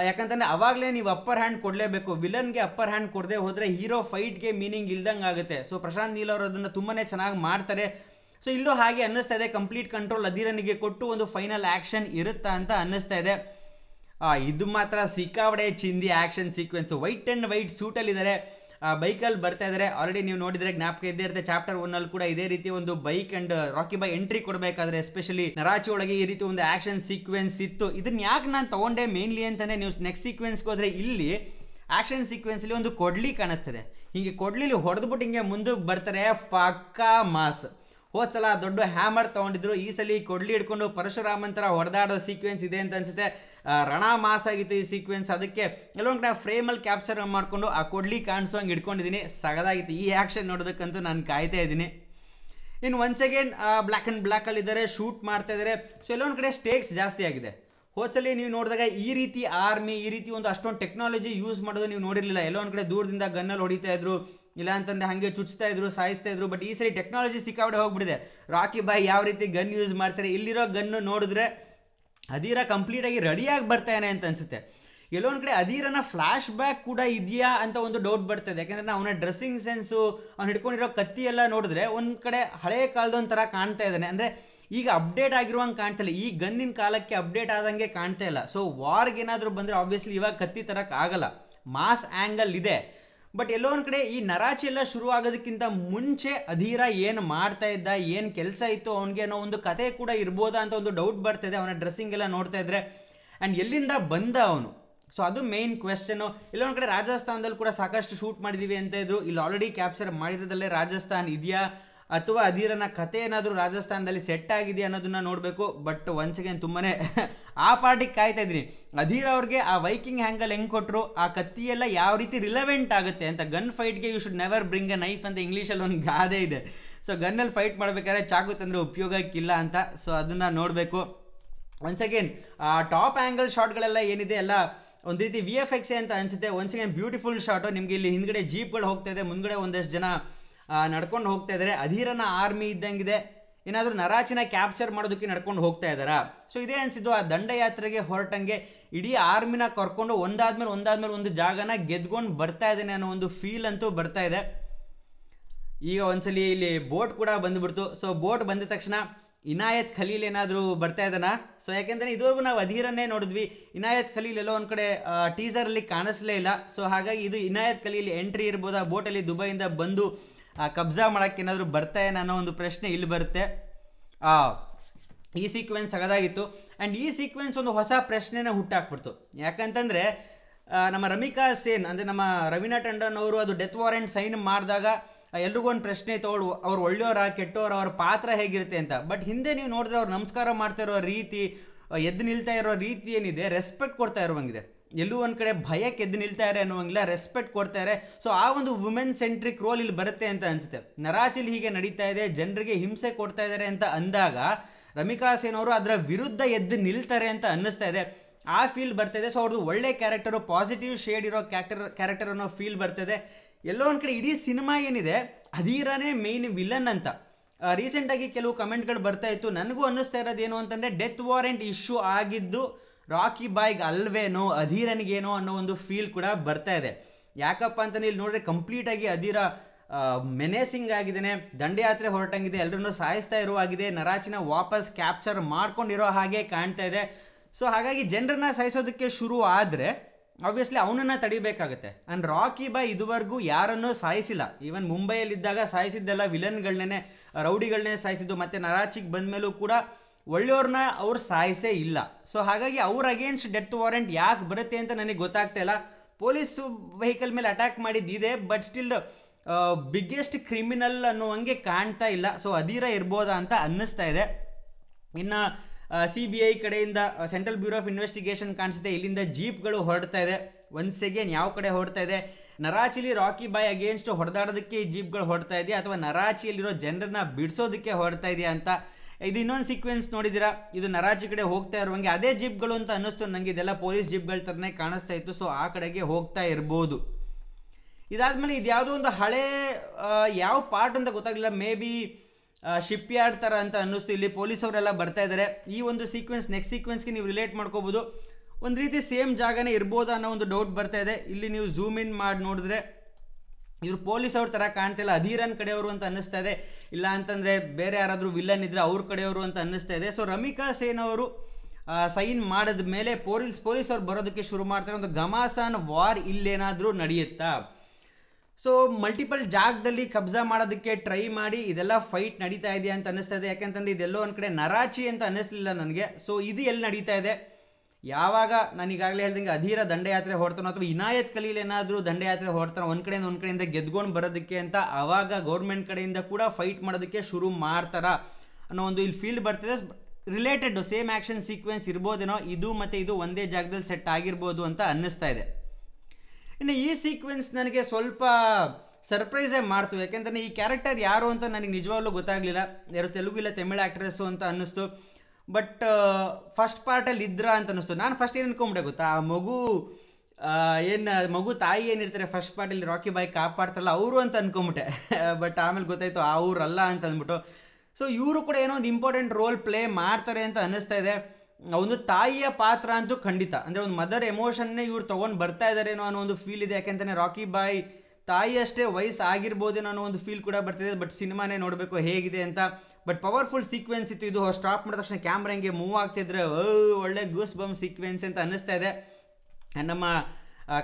ಯಾಕಂತಂದರೆ ಅವಾಗಲೇ ನೀವು ಅಪ್ಪರ್ ಹ್ಯಾಂಡ್ ಕೊಡಲೇಬೇಕು ವಿಲನ್ಗೆ ಅಪ್ಪರ್ ಹ್ಯಾಂಡ್ ಕೊಡದೆ ಹೋದರೆ ಹೀರೋ ಫೈಟ್ಗೆ ಮೀನಿಂಗ್ ಇಲ್ದಂಗೆ ಆಗುತ್ತೆ ಸೊ ಪ್ರಶಾಂತ್ ನೀಲ್ ಅವರು ಅದನ್ನು ತುಂಬಾ ಚೆನ್ನಾಗಿ ಮಾಡ್ತಾರೆ ಸೊ ಇಲ್ಲೂ ಹಾಗೆ ಅನ್ನಿಸ್ತಾ ಇದೆ ಕಂಪ್ಲೀಟ್ ಕಂಟ್ರೋಲ್ ಅಧೀರನಿಗೆ ಕೊಟ್ಟು ಒಂದು ಫೈನಲ್ ಆ್ಯಕ್ಷನ್ ಇರುತ್ತಾ ಅಂತ ಅನ್ನಿಸ್ತಾ ಇದೆ ಇದು ಮಾತ್ರ ಸಿಕ್ಕಾವಡೆ ಚಿಂದಿ action sequence white and white ಸೂಟಲ್ಲಿದ್ದಾರೆ ಬೈಕಲ್ಲಿ ಬರ್ತಾ ಇದ್ರೆ ಆಲ್ರೆಡಿ ನೀವು ನೋಡಿದ್ರೆ ಜ್ಞಾಪಕ ಇದ್ದೇ ಇರುತ್ತೆ ಚಾಪ್ಟರ್ ಒನ್ ಅಲ್ಲಿ ಕೂಡ ಇದೇ ರೀತಿ ಒಂದು bike and Rocky Bhai entry ಕೊಡಬೇಕಾದ್ರೆ ಎಸ್ಪೆಷಲಿ ನರಾಚಿ ಒಳಗೆ ಈ ರೀತಿ ಒಂದು ಆಕ್ಷನ್ ಸೀಕ್ವೆನ್ಸ್ ಇತ್ತು ಇದನ್ನ ಯಾಕೆ ನಾನು ತಗೊಂಡೆ ಮೇನ್ಲಿ ಅಂತಲೇ ನೀವು ನೆಕ್ಸ್ಟ್ ಸೀಕ್ವೆನ್ಸ್ಗೆ ಹೋದ್ರೆ ಇಲ್ಲಿ ಆಕ್ಷನ್ ಸೀಕ್ವೆನ್ಸ್ಲಿ ಒಂದು ಕೊಡ್ಲಿ ಕಾಣಿಸ್ತದೆ ಹೀಗೆ ಕೊಡ್ಲಿಲಿ ಹೊಡೆದ್ಬಿಟ್ಟು ಹಿಂಗೆ ಮುಂದಕ್ಕೆ ಬರ್ತಾರೆ ಪಕ್ಕಾ ಮಾಸ್ ಹೋದ್ ಸಲ ದೊಡ್ಡ ಹ್ಯಾಮರ್ ತಗೊಂಡಿದ್ರು ಈ ಸಲ ಕೊಡ್ಲಿ ಹಿಡ್ಕೊಂಡು ಪರಶುರಾಮಂತರ ಥರ ಹೊಡೆದಾಡೋ ಸೀಕ್ವೆನ್ಸ್ ಇದೆ ಅಂತ ಅನಿಸುತ್ತೆ ರಣ ಮಾಸ್ ಆಗಿತ್ತು ಈ ಸೀಕ್ವೆನ್ಸ್ ಅದಕ್ಕೆ ಕೆಲವೊಂದು ಕಡೆ ಫ್ರೇಮಲ್ಲಿ ಕ್ಯಾಪ್ಚರ್ ಮಾಡಿಕೊಂಡು ಆ ಕೊಡ್ಲಿ ಕಾಣಿಸೋ ಹಂಗೆ ಇಟ್ಕೊಂಡಿದ್ದೀನಿ ಸಗದಾಗಿತ್ತು ಈ ಆ್ಯಕ್ಷನ್ ನೋಡೋದಕ್ಕಂತೂ ನಾನು ಕಾಯ್ತಾ ಇದ್ದೀನಿ ಇನ್ನು ಒನ್ಸ್ ಅಗೇನ್ ಬ್ಲ್ಯಾಕ್ ಆ್ಯಂಡ್ ಅಲ್ಲಿ ಇದ್ದಾರೆ ಶೂಟ್ ಮಾಡ್ತಾ ಇದ್ದಾರೆ ಸೊ ಎಲ್ಲೊಂದು ಕಡೆ ಸ್ಟೇಕ್ಸ್ ಜಾಸ್ತಿ ಆಗಿದೆ ಹೋದ್ಸಲಿ ನೀವು ನೋಡಿದಾಗ ಈ ರೀತಿ ಆರ್ಮಿ ಈ ರೀತಿ ಒಂದು ಅಷ್ಟೊಂದು ಟೆಕ್ನಾಲಜಿ ಯೂಸ್ ಮಾಡೋದು ನೀವು ನೋಡಿರಲಿಲ್ಲ ಎಲ್ಲೊಂದು ಕಡೆ ದೂರದಿಂದ ಗನ್ನಲ್ಲಿ ಹೊಡಿತಾ ಇದ್ರು ಇಲ್ಲ ಅಂತಂದ್ರೆ ಹಾಗೆ ಚುಚ್ತಾ ಇದ್ರು ಸಾಯಿಸ್ತಾ ಇದ್ರು ಬಟ್ ಈ ಸರಿ ಟೆಕ್ನಾಲಜಿ ಸಿಕ್ಕಾಬಿಡೆ ಹೋಗ್ಬಿಡಿದೆ ರಾಕಿ ಬಾಯ್ ಯಾವ ರೀತಿ ಗನ್ ಯೂಸ್ ಮಾಡ್ತಾರೆ ಇಲ್ಲಿರೋ ಗನ್ನು ನೋಡಿದ್ರೆ ಅದೀರ ಕಂಪ್ಲೀಟಾಗಿ ರೆಡಿಯಾಗಿ ಬರ್ತಾನೆ ಅಂತ ಅನ್ಸುತ್ತೆ ಎಲ್ಲೋ ಕಡೆ ಅದೀರನ ಫ್ಲಾಶ್ ಬ್ಯಾಕ್ ಕೂಡ ಇದೆಯಾ ಅಂತ ಒಂದು ಡೌಟ್ ಬರ್ತದೆ ಯಾಕಂದ್ರೆ ಅವನ ಡ್ರೆಸ್ಸಿಂಗ್ ಸೆನ್ಸು ಅವ್ನು ಹಿಡ್ಕೊಂಡಿರೋ ಕತ್ತಿ ಎಲ್ಲ ನೋಡಿದ್ರೆ ಒಂದು ಕಡೆ ಕಾಲದ ಒಂಥರ ಕಾಣ್ತಾ ಇದ್ದಾನೆ ಅಂದರೆ ಈಗ ಅಪ್ಡೇಟ್ ಆಗಿರುವಂಗೆ ಕಾಣ್ತಾ ಇಲ್ಲ ಈ ಗನ್ನಿನ ಕಾಲಕ್ಕೆ ಅಪ್ಡೇಟ್ ಆದಂಗೆ ಕಾಣ್ತಾ ಇಲ್ಲ ಸೊ ವಾರ್ಗೆ ಏನಾದರೂ ಬಂದರೆ ಆಬ್ವಿಯಸ್ಲಿ ಇವಾಗ ಕತ್ತಿ ತರಕ್ಕೆ ಆಗಲ್ಲ ಮಾಸ್ ಆ್ಯಂಗಲ್ ಇದೆ ಬಟ್ ಎಲ್ಲೋ ಒಂದು ಕಡೆ ಈ ನರಾಚೆಲ್ಲ ಶುರು ಆಗೋದಕ್ಕಿಂತ ಮುಂಚೆ ಅಧೀರ ಏನು ಮಾಡ್ತಾ ಇದ್ದ ಏನು ಕೆಲಸ ಇತ್ತು ಅವನಿಗೆ ಅನ್ನೋ ಒಂದು ಕತೆ ಕೂಡ ಇರ್ಬೋದಾ ಅಂತ ಒಂದು ಡೌಟ್ ಬರ್ತಿದೆ ಅವನ ಡ್ರೆಸ್ಸಿಂಗ್ ಎಲ್ಲ ನೋಡ್ತಾ ಇದ್ರೆ ಆ್ಯಂಡ್ ಎಲ್ಲಿಂದ ಬಂದ ಅವನು ಸೊ ಅದು ಮೇನ್ ಕ್ವೆಶನು ಎಲ್ಲೊಂದು ಕಡೆ ರಾಜಸ್ಥಾನದಲ್ಲಿ ಕೂಡ ಸಾಕಷ್ಟು ಶೂಟ್ ಮಾಡಿದ್ದೀವಿ ಅಂತ ಇದ್ರು ಇಲ್ಲಿ ಆಲ್ರೆಡಿ ಕ್ಯಾಪ್ಚರ್ ಮಾಡಿದ್ದಲ್ಲೇ ರಾಜಸ್ಥಾನ್ ಇದೆಯಾ ಅಥವಾ ಅಧೀರನ ಕತೆ ಏನಾದರೂ ರಾಜಸ್ಥಾನದಲ್ಲಿ ಸೆಟ್ ಆಗಿದೆ ಅನ್ನೋದನ್ನ ನೋಡಬೇಕು ಬಟ್ ಒನ್ಸ್ ಅಗೇನ್ ತುಂಬನೇ ಆ ಪಾರ್ಟಿಗೆ ಕಾಯ್ತಾ ಇದ್ದೀನಿ ಅಧೀರ್ ಅವ್ರಿಗೆ ಆ ವೈಕಿಂಗ್ ಹ್ಯಾಂಗಲ್ ಹೆಂಗೆ ಕೊಟ್ಟರು ಆ ಕತ್ತಿಯೆಲ್ಲ ಯಾವ ರೀತಿ ರಿಲೆವೆಂಟ್ ಆಗುತ್ತೆ ಅಂತ ಗನ್ ಫೈಟ್ಗೆ you should never bring a knife ಅಂತ ಇಂಗ್ಲೀಷಲ್ಲಿ ಒಂದು ಗಾದೆ ಇದೆ ಸೊ ಗನ್ನಲ್ಲಿ ಫೈಟ್ ಮಾಡಬೇಕಾದ್ರೆ ಚಾಕು ತಂದರೆ ಉಪಯೋಗಕ್ಕಿಲ್ಲ ಅಂತ ಸೊ ಅದನ್ನು ನೋಡಬೇಕು ಒನ್ಸ್ ಅಗೇನ್ ಆ ಟಾಪ್ ಆ್ಯಂಗಲ್ ಶಾಟ್ಗಳೆಲ್ಲ ಏನಿದೆ ಎಲ್ಲ ಒಂದು ರೀತಿ ವಿ ಎಫ್ ಎಕ್ಸ್ ಅಂತ ಅನಿಸುತ್ತೆ ಒನ್ಸ್ ಅಗೇನ್ ಬ್ಯೂಟಿಫುಲ್ ಶಾಟು ನಿಮಗೆ ಇಲ್ಲಿ ಹಿಂದ್ಗಡೆ ಜೀಪ್ಗಳು ಹೋಗ್ತಾ ಇದೆ ಮುಂದ್ಗಡೆ ಒಂದಷ್ಟು ಜನ ನಡ್ಕೊಂಡು ಹೋಗ್ತಾ ಇದ್ದಾರೆ ಅಧೀರನ ಆರ್ಮಿ ಇದ್ದಂಗಿದೆ ಏನಾದರೂ ನರಾಚಿನ ಕ್ಯಾಪ್ಚರ್ ಮಾಡೋದಕ್ಕೆ ನಡ್ಕೊಂಡು ಹೋಗ್ತಾ ಇದ್ದಾರೆ ಸೊ ಇದೇ ಅನಿಸಿದ್ದು ಆ ದಂಡಯಾತ್ರೆಗೆ ಹೊರಟಂಗೆ ಇಡೀ ಆರ್ಮಿನ ಕರ್ಕೊಂಡು ಒಂದಾದ್ಮೇಲೆ ಒಂದಾದ್ಮೇಲೆ ಒಂದು ಜಾಗನ ಗೆದ್ಕೊಂಡು ಬರ್ತಾ ಇದ್ದಾನೆ ಅನ್ನೋ ಒಂದು ಫೀಲ್ ಅಂತೂ ಬರ್ತಾ ಇದೆ ಈಗ ಒಂದ್ಸಲಿ ಇಲ್ಲಿ ಬೋಟ್ ಕೂಡ ಬಂದ್ಬಿಡ್ತು ಸೊ ಬೋಟ್ ಬಂದ ತಕ್ಷಣ ಇನಾಯತ್ ಖಲೀಲ್ ಏನಾದರೂ ಬರ್ತಾ ಇದ್ದಾನ ಸೊ ಯಾಕೆಂದರೆ ಇದುವರೆಗೂ ನಾವು ಅಧೀರನ್ನೇ ನೋಡಿದ್ವಿ ಇನಾಯತ್ ಖಲೀಲ್ ಎಲ್ಲೋ ಒಂದು ಕಡೆ ಟೀಸರಲ್ಲಿ ಕಾಣಿಸ್ಲೇ ಇಲ್ಲ ಸೊ ಹಾಗಾಗಿ ಇದು ಇನಾಯತ್ ಖಲೀಲ್ ಎಂಟ್ರಿ ಇರ್ಬೋದು ಆ ಬೋಟಲ್ಲಿ ದುಬೈಯಿಂದ ಬಂದು ಕಬ್ಜಾ ಮಾಡೋಕ್ಕೆ ಏನಾದರೂ ಬರ್ತಾ ಅನ್ನೋ ಒಂದು ಪ್ರಶ್ನೆ ಇಲ್ಲಿ ಬರುತ್ತೆ ಈ ಸೀಕ್ವೆನ್ಸ್ ಸಗದಾಗಿತ್ತು ಆ್ಯಂಡ್ ಈ ಸೀಕ್ವೆನ್ಸ್ ಒಂದು ಹೊಸ ಪ್ರಶ್ನೆನೇ ಹುಟ್ಟಾಕ್ಬಿಡ್ತು ಯಾಕಂತಂದರೆ ನಮ್ಮ ರಮಿಕಾ ಸೇನ್ ಅಂದರೆ ನಮ್ಮ ರವೀನಾ ಟಂಡನ್ ಅವರು ಅದು ಡೆತ್ ವಾರೆಂಟ್ ಸೈನ್ ಮಾಡಿದಾಗ ಎಲ್ರಿಗೂ ಒಂದು ಪ್ರಶ್ನೆ ಇತ್ತು ಅವಳು ಅವ್ರು ಒಳ್ಳೆಯವರ ಕೆಟ್ಟವರ ಅವ್ರ ಪಾತ್ರ ಹೇಗಿರುತ್ತೆ ಅಂತ ಬಟ್ ಹಿಂದೆ ನೀವು ನೋಡಿದ್ರೆ ಅವ್ರು ನಮಸ್ಕಾರ ಮಾಡ್ತಾ ಇರೋ ರೀತಿ ಎದ್ದು ನಿಲ್ತಾ ಇರೋ ರೀತಿ ಏನಿದೆ ರೆಸ್ಪೆಕ್ಟ್ ಕೊಡ್ತಾ ಇರುವಂಗಿದೆ ಎಲ್ಲೂ ಒಂದು ಕಡೆ ಭಯಕ್ಕೆ ಎದ್ದು ನಿಲ್ತಾ ನಿಲ್ತಾರೆ ಅನ್ನೋಂಗಿಲ್ಲ ರೆಸ್ಪೆಕ್ಟ್ ಕೊಡ್ತಾರೆ ಸೊ ಆ ಒಂದು ವುಮೆನ್ ಸೆಂಟ್ರಿಕ್ ರೋಲ್ ಇಲ್ಲಿ ಬರುತ್ತೆ ಅಂತ ಅನಿಸುತ್ತೆ ನರಾಚಿಲ್ ಹೀಗೆ ನಡೀತಾ ಇದೆ ಜನರಿಗೆ ಹಿಂಸೆ ಕೊಡ್ತಾ ಇದ್ದಾರೆ ಅಂತ ಅಂದಾಗ ರಮಿಕಾ ಸೇನ್ ಅವರು ಅದರ ವಿರುದ್ಧ ಎದ್ದು ನಿಲ್ತಾರೆ ಅಂತ ಅನ್ನಿಸ್ತಾ ಇದೆ ಆ ಫೀಲ್ ಇದೆ ಸೊ ಅವ್ರದ್ದು ಒಳ್ಳೆ ಕ್ಯಾರೆಕ್ಟರು ಪಾಸಿಟಿವ್ ಶೇಡ್ ಇರೋ ಕ್ಯಾರೆಕ್ಟರ್ ಕ್ಯಾರೆಕ್ಟರ್ ಅನ್ನೋ ಫೀಲ್ ಬರ್ತದೆ ಎಲ್ಲೋ ಒಂದು ಕಡೆ ಇಡೀ ಸಿನಿಮಾ ಏನಿದೆ ಅದೀರಾನೇ ಮೇಯ್ನ್ ವಿಲನ್ ಅಂತ ರೀಸೆಂಟಾಗಿ ಕೆಲವು ಕಮೆಂಟ್ಗಳು ಬರ್ತಾ ಇತ್ತು ನನಗೂ ಅನ್ನಿಸ್ತಾ ಇರೋದು ಏನು ಅಂತಂದರೆ ಡೆತ್ ವಾರೆಂಟ್ ಇಶ್ಯೂ ಆಗಿದ್ದು ರಾಕಿ ಬಾಯ್ಗೆ ಅಲ್ವೇನೋ ಅಧೀರನಿಗೇನೋ ಅನ್ನೋ ಒಂದು ಫೀಲ್ ಕೂಡ ಬರ್ತಾ ಇದೆ ಯಾಕಪ್ಪ ಅಂತ ಇಲ್ಲಿ ನೋಡಿದ್ರೆ ಕಂಪ್ಲೀಟಾಗಿ ಅಧೀರ ಮೆನೇಸಿಂಗ್ ಆಗಿದ್ದಾನೆ ದಂಡಯಾತ್ರೆ ಹೊರಟಂಗಿದೆ ಎಲ್ಲರನ್ನೂ ಸಾಯಿಸ್ತಾ ಇರೋ ಆಗಿದೆ ನರಾಚಿನ ವಾಪಸ್ ಕ್ಯಾಪ್ಚರ್ ಮಾಡ್ಕೊಂಡಿರೋ ಹಾಗೆ ಕಾಣ್ತಾ ಇದೆ ಸೊ ಹಾಗಾಗಿ ಜನರನ್ನ ಸಾಯಿಸೋದಕ್ಕೆ ಶುರು ಆದರೆ ಆಬ್ವಿಯಸ್ಲಿ ಅವನನ್ನು ತಡಿಬೇಕಾಗುತ್ತೆ ಆ್ಯಂಡ್ ರಾಕಿ ಬಾಯ್ ಇದುವರೆಗೂ ಯಾರನ್ನೂ ಸಾಯಿಸಿಲ್ಲ ಈವನ್ ಮುಂಬೈಯಲ್ಲಿದ್ದಾಗ ಸಾಯಿಸಿದ್ದೆಲ್ಲ ವಿಲನ್ಗಳನ್ನೇ ರೌಡಿಗಳನ್ನೇ ಸಾಯಿಸಿದ್ದು ಮತ್ತು ನರಾಚಿಗೆ ಬಂದ ಮೇಲೂ ಕೂಡ ಒಳ್ಳೆಯವ್ರನ್ನ ಅವ್ರು ಸಾಯಿಸೇ ಇಲ್ಲ ಸೊ ಹಾಗಾಗಿ ಅವ್ರ ಅಗೇನ್ಸ್ಟ್ ಡೆತ್ ವಾರೆಂಟ್ ಯಾಕೆ ಬರುತ್ತೆ ಅಂತ ನನಗೆ ಗೊತ್ತಾಗ್ತಾ ಇಲ್ಲ ಪೊಲೀಸ್ ವೆಹಿಕಲ್ ಮೇಲೆ ಅಟ್ಯಾಕ್ ಮಾಡಿದ್ದಿದೆ ಬಟ್ ಸ್ಟಿಲ್ ಬಿಗ್ಗೆಸ್ಟ್ ಕ್ರಿಮಿನಲ್ ಹಂಗೆ ಕಾಣ್ತಾ ಇಲ್ಲ ಸೊ ಅದಿರ ಇರ್ಬೋದಾ ಅಂತ ಅನ್ನಿಸ್ತಾ ಇದೆ ಇನ್ನು ಸಿ ಬಿ ಐ ಕಡೆಯಿಂದ ಸೆಂಟ್ರಲ್ ಬ್ಯೂರೋ ಆಫ್ ಇನ್ವೆಸ್ಟಿಗೇಷನ್ ಕಾಣಿಸುತ್ತೆ ಇಲ್ಲಿಂದ ಜೀಪ್ಗಳು ಹೊರಡ್ತಾ ಇದೆ ಒನ್ಸ್ ಅಗೇನ್ ಯಾವ ಕಡೆ ಹೊರಡ್ತಾ ಇದೆ ನರಾಚಿಲಿ ರಾಕಿ ಬಾಯ್ ಅಗೇನ್ಸ್ಟ್ ಹೊಡೆದಾಡೋದಕ್ಕೆ ಈ ಜೀಪ್ಗಳು ಹೊರಡ್ತಾ ಇದೆಯಾ ಅಥವಾ ನರಾಚಿಯಲ್ಲಿರೋ ಜನರನ್ನ ಬಿಡಿಸೋದಕ್ಕೆ ಹೊರಡ್ತಾ ಇದೆಯಾ ಅಂತ ಇದು ಇನ್ನೊಂದು ಸೀಕ್ವೆನ್ಸ್ ನೋಡಿದಿರಾ ಇದು ನರಾಜಿ ಕಡೆ ಹೋಗ್ತಾ ಇರುವಂಗೆ ಅದೇ ಜಿಪ್ಗಳು ಅಂತ ಅನ್ನಿಸ್ತು ನನಗೆ ಇದೆಲ್ಲ ಪೊಲೀಸ್ ಜಿಪ್ಗಳ ತರನೇ ಕಾಣಿಸ್ತಾ ಇತ್ತು ಸೊ ಆ ಕಡೆಗೆ ಹೋಗ್ತಾ ಇರ್ಬೋದು ಇದಾದಮೇಲೆ ಇದು ಒಂದು ಹಳೆ ಯಾವ ಪಾರ್ಟ್ ಅಂತ ಗೊತ್ತಾಗಲಿಲ್ಲ ಮೇ ಬಿ ಶಿಪ್ ಯಾರ್ಡ್ ತರ ಅಂತ ಅನ್ನಿಸ್ತು ಇಲ್ಲಿ ಪೊಲೀಸ್ ಅವರೆಲ್ಲ ಬರ್ತಾ ಇದ್ದಾರೆ ಈ ಒಂದು ಸೀಕ್ವೆನ್ಸ್ ನೆಕ್ಸ್ಟ್ ಸೀಕ್ವೆನ್ಸ್ಗೆ ನೀವು ರಿಲೇಟ್ ಮಾಡ್ಕೋಬಹುದು ಒಂದು ರೀತಿ ಸೇಮ್ ಜಾಗನೇ ಇರ್ಬೋದು ಅನ್ನೋ ಒಂದು ಡೌಟ್ ಬರ್ತಾ ಇದೆ ಇಲ್ಲಿ ನೀವು ಝೂಮ್ ಇನ್ ಮಾಡಿ ನೋಡಿದ್ರೆ ಇವರು ಪೊಲೀಸ್ ಅವ್ರ ತರ ಕಾಣ್ತಿಲ್ಲ ಅಧೀರನ್ ಕಡೆಯವರು ಅಂತ ಅನ್ನಿಸ್ತಾ ಇದೆ ಇಲ್ಲ ಅಂತಂದ್ರೆ ಬೇರೆ ಯಾರಾದ್ರೂ ವಿಲ್ಲನ್ ಇದ್ದರೆ ಅವ್ರ ಕಡೆಯವರು ಅಂತ ಅನ್ನಿಸ್ತಾ ಇದೆ ಸೊ ರಮಿಕಾ ಸೇನ್ ಅವರು ಸೈನ್ ಮಾಡಿದ ಮೇಲೆ ಪೊಲೀಸ್ ಪೊಲೀಸ್ ಅವ್ರು ಬರೋದಕ್ಕೆ ಶುರು ಮಾಡ್ತಾರೆ ಒಂದು ಘಮಾಸಾನ್ ವಾರ್ ಇಲ್ಲೇನಾದ್ರೂ ನಡೆಯುತ್ತಾ ಸೊ ಮಲ್ಟಿಪಲ್ ಜಾಗದಲ್ಲಿ ಕಬ್ಜಾ ಮಾಡೋದಕ್ಕೆ ಟ್ರೈ ಮಾಡಿ ಇದೆಲ್ಲ ಫೈಟ್ ನಡೀತಾ ಇದೆಯಾ ಅಂತ ಅನ್ನಿಸ್ತಾ ಇದೆ ಯಾಕಂತಂದರೆ ಇದೆಲ್ಲೋ ಒಂದು ಕಡೆ ನರಾಚಿ ಅಂತ ಅನ್ನಿಸ್ಲಿಲ್ಲ ನನಗೆ ಸೊ ಇದು ಎಲ್ಲಿ ನಡೀತಾ ಇದೆ ಯಾವಾಗ ನಾನು ಈಗಾಗಲೇ ಹೇಳ್ದಂಗೆ ಅಧೀರ ದಂಡಯಾತ್ರೆ ಹೊಡ್ತಾನೋ ಅಥವಾ ಇನಾಯತ್ ಕಲೀಲ್ ಏನಾದರೂ ದಂಡಯಾತ್ರೆ ಹೊಡ್ತಾನೋ ಒಂದು ಕಡೆಯಿಂದ ಒಂದು ಕಡೆಯಿಂದ ಗೆದ್ಕೊಂಡು ಬರೋದಕ್ಕೆ ಅಂತ ಆವಾಗ ಗೌರ್ಮೆಂಟ್ ಕಡೆಯಿಂದ ಕೂಡ ಫೈಟ್ ಮಾಡೋದಕ್ಕೆ ಶುರು ಮಾಡ್ತಾರ ಅನ್ನೋ ಒಂದು ಇಲ್ಲಿ ಫೀಲ್ ಬರ್ತಿದೆ ರಿಲೇಟೆಡ್ ಸೇಮ್ ಆ್ಯಕ್ಷನ್ ಸೀಕ್ವೆನ್ಸ್ ಇರ್ಬೋದೇನೋ ಇದು ಮತ್ತು ಇದು ಒಂದೇ ಜಾಗದಲ್ಲಿ ಸೆಟ್ ಆಗಿರ್ಬೋದು ಅಂತ ಅನ್ನಿಸ್ತಾ ಇದೆ ಇನ್ನು ಈ ಸೀಕ್ವೆನ್ಸ್ ನನಗೆ ಸ್ವಲ್ಪ ಸರ್ಪ್ರೈಸೇ ಮಾಡ್ತು ಯಾಕೆಂದ್ರೆ ಈ ಕ್ಯಾರೆಕ್ಟರ್ ಯಾರು ಅಂತ ನನಗೆ ನಿಜವಾಗ್ಲೂ ಗೊತ್ತಾಗಲಿಲ್ಲ ಯಾರು ತೆಲುಗು ಇಲ್ಲ ತಮಿಳು ಆ್ಯಕ್ಟ್ರೆಸ್ಸು ಅಂತ ಅನ್ನಿಸ್ತು ಬಟ್ ಫಸ್ಟ್ ಪಾರ್ಟಲ್ಲಿ ಇದ್ರ ಅಂತ ಅನಿಸ್ತು ನಾನು ಫಸ್ಟ್ ಏನು ಅನ್ಕೊಂಬಿಟ್ಟೆ ಗೊತ್ತಾ ಆ ಮಗು ಏನು ಮಗು ತಾಯಿ ಏನಿರ್ತಾರೆ ಫಸ್ಟ್ ಪಾರ್ಟಲ್ಲಿ ರಾಕಿ ಬಾಯ್ ಕಾಪಾಡ್ತಾರಲ್ಲ ಅವರು ಅಂತ ಅಂದ್ಕೊಂಬಿಟ್ಟೆ ಬಟ್ *laughs* ಆಮೇಲೆ ಗೊತ್ತಾಯ್ತು ಅವರಲ್ಲ ಅಂತ ಅಂದ್ಬಿಟ್ಟು ಸೊ ಇವರು ಕೂಡ ಏನೋ ಒಂದು ಇಂಪಾರ್ಟೆಂಟ್ ರೋಲ್ ಪ್ಲೇ ಮಾಡ್ತಾರೆ ಅಂತ ಅನ್ನಿಸ್ತಾ ಇದೆ ಒಂದು ತಾಯಿಯ ಪಾತ್ರ ಅಂತೂ ಖಂಡಿತ ಅಂದರೆ ಒಂದು ಮದರ್ ಎಮೋಷನ್ನೇ ಇವ್ರು ತೊಗೊಂಡು ಬರ್ತಾ ಇದ್ದಾರೆ ಅನ್ನೋ ಅನ್ನೋ ಒಂದು ಫೀಲ್ ಇದೆ ಯಾಕೆಂತಾನೆ ರಾಕಿ ಬಾಯ್ ತಾಯಿ ಅಷ್ಟೇ ಆಗಿರ್ಬೋದೇನೋ ಅನ್ನೋ ಒಂದು ಫೀಲ್ ಕೂಡ ಬರ್ತಿದೆ ಬಟ್ ಸಿನಿಮಾನೇ ನೋಡಬೇಕು ಹೇಗಿದೆ ಅಂತ ಬಟ್ ಪವರ್ಫುಲ್ ಸೀಕ್ವೆನ್ಸ್ ಇತ್ತು ಇದು ಸ್ಟಾಪ್ ಮಾಡಿದ ತಕ್ಷಣ ಕ್ಯಾಮ್ರಾ ಹಿಂಗೆ ಮೂವ್ ಆಗ್ತಿದ್ರೆ ಒಳ್ಳೆ ಗೂಸ್ ಬಮ್ ಸೀಕ್ವೆನ್ಸ್ ಅಂತ ಅನ್ನಿಸ್ತಾ ಇದೆ ನಮ್ಮ